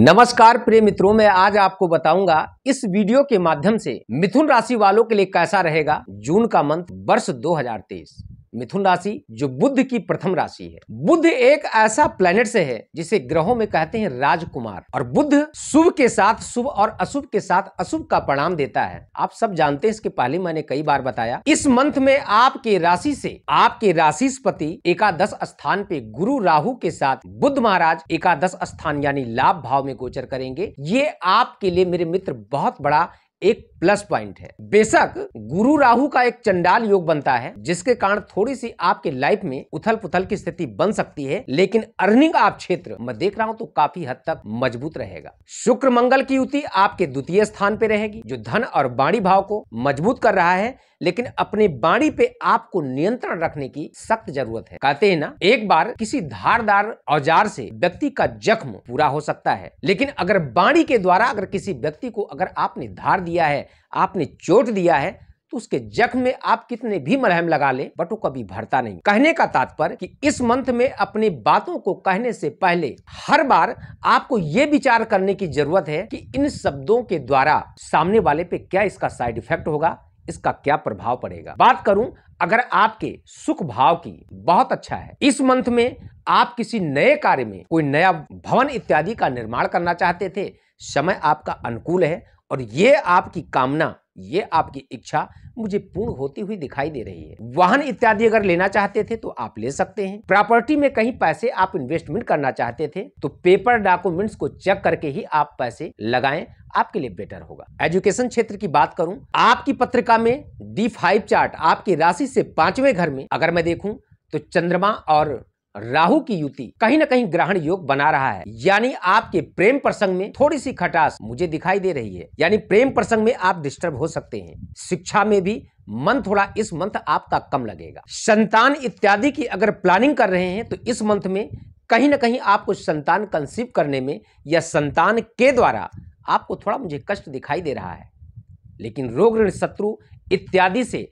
नमस्कार प्रिय मित्रों मैं आज आपको बताऊंगा इस वीडियो के माध्यम से मिथुन राशि वालों के लिए कैसा रहेगा जून का मंथ वर्ष 2023 मिथुन राशि जो बुद्ध की प्रथम राशि है बुद्ध एक ऐसा प्लेनेट से है जिसे ग्रहों में कहते हैं राजकुमार और बुद्ध शुभ के साथ शुभ और अशुभ के साथ अशुभ का परिणाम देता है आप सब जानते हैं इसके पहले मैंने कई बार बताया इस मंथ में आपके राशि से आपके राशिपति एकादश स्थान पे गुरु राहु के साथ बुद्ध महाराज एकादश स्थान यानी लाभ भाव में गोचर करेंगे ये आपके लिए मेरे मित्र बहुत बड़ा एक प्लस पॉइंट है बेशक गुरु राहु का एक चंडाल योग बनता है जिसके कारण थोड़ी सी आपके लाइफ में उथल पुथल की स्थिति बन सकती है लेकिन अर्निंग आप क्षेत्र मैं देख रहा हूं तो काफी हद तक मजबूत रहेगा शुक्र मंगल की युति आपके द्वितीय स्थान पे रहेगी जो धन और बाणी भाव को मजबूत कर रहा है लेकिन अपने बाणी पे आपको नियंत्रण रखने की सख्त जरूरत है कहते हैं ना एक बार किसी धारदार औजार से व्यक्ति का जख्म पूरा हो सकता है लेकिन अगर बाणी के द्वारा अगर किसी व्यक्ति को अगर आपने धार दिया है आपने चोट दिया है तो उसके जख्म में आप कितने भी मरहम लगा लें बट वो कभी भरता नहीं कहने का तात्पर्य कि इस मंथ में अपनी बातों को कहने से पहले हर बार आपको ये विचार करने की जरूरत है कि इन शब्दों के द्वारा सामने वाले पे क्या इसका साइड इफेक्ट होगा इसका क्या प्रभाव पड़ेगा बात करूं अगर आपके सुख भाव की बहुत अच्छा है इस मंथ में आप किसी नए कार्य में कोई नया भवन इत्यादि का निर्माण करना चाहते थे समय आपका अनुकूल है और ये आपकी कामना ये आपकी इच्छा मुझे पूर्ण होती हुई दिखाई दे रही है वाहन इत्यादि अगर लेना चाहते थे तो आप ले सकते हैं प्रॉपर्टी में कहीं पैसे आप इन्वेस्टमेंट करना चाहते थे तो पेपर डॉक्यूमेंट्स को चेक करके ही आप पैसे लगाएं आपके लिए बेटर होगा एजुकेशन क्षेत्र की बात करूं आपकी पत्रिका में डी फाइव चार्ट आपकी राशि से पांचवें घर में अगर मैं देखूं तो चंद्रमा और राहु की युति कहीं ना कहीं ग्रहण योग बना रहा है यानी आपके प्रेम प्रसंग में थोड़ी सी खटास मुझे दिखाई दे रही है यानी प्रेम प्रसंग में आप डिस्टर्ब हो सकते हैं शिक्षा में भी मन थोड़ा इस मंथ आपका कम लगेगा संतान इत्यादि की अगर प्लानिंग कर रहे हैं तो इस मंथ में कहीं ना कहीं आपको संतान कंसीव करने में या संतान के द्वारा आपको थोड़ा मुझे कष्ट दिखाई दे रहा है लेकिन रोग ऋण शत्रु इत्यादि से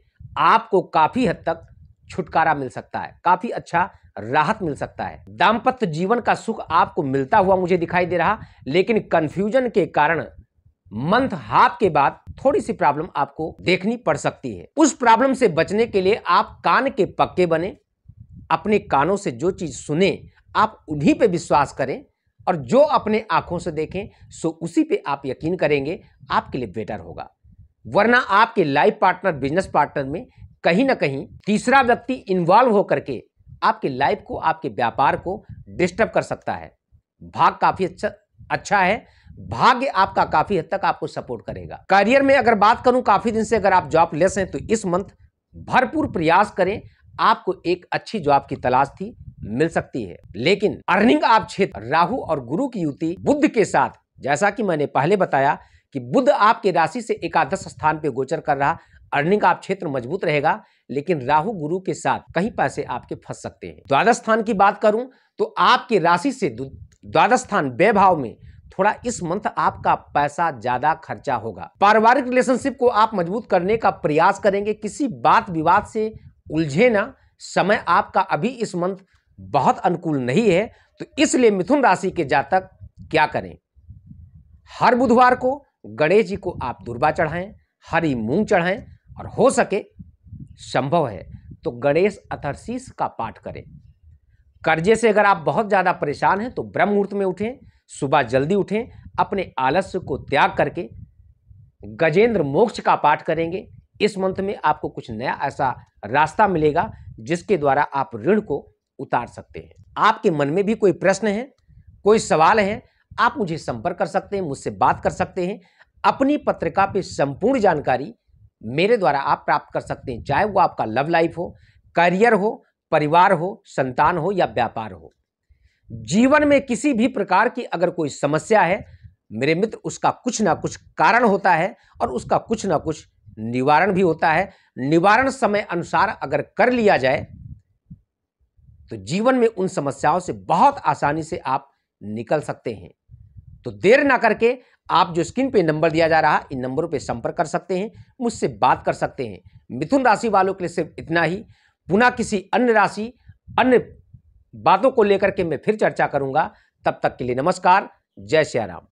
आपको काफी हद तक छुटकारा मिल सकता है काफी अच्छा राहत मिल सकता है दाम्पत्य जीवन का सुख आपको मिलता हुआ मुझे दिखाई दे रहा लेकिन कंफ्यूजन के कारण मंथ हाफ के बाद थोड़ी सी प्रॉब्लम आपको देखनी पड़ सकती है उस प्रॉब्लम से बचने के लिए आप कान के पक्के बने अपने कानों से जो चीज सुने आप उन्हीं पे विश्वास करें और जो अपने आंखों से देखें सो उसी पे आप यकीन करेंगे आपके लिए बेटर होगा वरना आपके लाइफ पार्टनर बिजनेस पार्टनर में कहीं ना कहीं तीसरा व्यक्ति इन्वॉल्व होकर के आपकी लाइफ को आपके व्यापार को डिस्टर्ब कर सकता है भाग काफ़ी अच्छा अच्छा है भाग्य आपका काफ़ी हद तक आपको सपोर्ट करेगा करियर में अगर बात करूं काफ़ी दिन से अगर आप जॉब लेस हैं तो इस मंथ भरपूर प्रयास करें आपको एक अच्छी जॉब की तलाश थी मिल सकती है लेकिन अर्निंग आप क्षेत्र राहु और गुरु की युति बुद्ध के साथ जैसा कि मैंने पहले बताया कि बुद्ध आपके राशि से एकादश स्थान पर गोचर कर रहा अर्निंग का आप क्षेत्र मजबूत रहेगा लेकिन राहु गुरु के साथ कहीं पैसे आपके फंस सकते हैं द्वादश स्थान की बात करूं तो आपके राशि से द्वादश स्थान वैभाव में थोड़ा इस मंथ आपका पैसा ज्यादा खर्चा होगा पारिवारिक रिलेशनशिप को आप मजबूत करने का प्रयास करेंगे किसी बात विवाद से उलझे ना समय आपका अभी इस मंथ बहुत अनुकूल नहीं है तो इसलिए मिथुन राशि के जातक क्या करें हर बुधवार को गणेश जी को आप दुर्बा चढ़ाएं हरी मूंग चढ़ाएं और हो सके संभव है तो गणेश अथर्शीस का पाठ करें कर्जे से अगर आप बहुत ज़्यादा परेशान हैं तो ब्रह्म मुहूर्त में उठें सुबह जल्दी उठें अपने आलस्य को त्याग करके गजेंद्र मोक्ष का पाठ करेंगे इस मंथ में आपको कुछ नया ऐसा रास्ता मिलेगा जिसके द्वारा आप ऋण को उतार सकते हैं आपके मन में भी कोई प्रश्न है कोई सवाल है आप मुझे संपर्क कर सकते हैं मुझसे बात कर सकते हैं अपनी पत्रिका पे संपूर्ण जानकारी मेरे द्वारा आप प्राप्त कर सकते हैं चाहे वो आपका लव लाइफ हो करियर हो परिवार हो संतान हो या व्यापार हो जीवन में किसी भी प्रकार की अगर कोई समस्या है मेरे मित्र उसका कुछ ना कुछ कारण होता है और उसका कुछ ना कुछ निवारण भी होता है निवारण समय अनुसार अगर कर लिया जाए तो जीवन में उन समस्याओं से बहुत आसानी से आप निकल सकते हैं तो देर ना करके आप जो स्क्रीन पे नंबर दिया जा रहा है इन नंबरों पे संपर्क कर सकते हैं मुझसे बात कर सकते हैं मिथुन राशि वालों के लिए सिर्फ इतना ही पुनः किसी अन्य राशि अन्य बातों को लेकर के मैं फिर चर्चा करूंगा तब तक के लिए नमस्कार जय श्याराम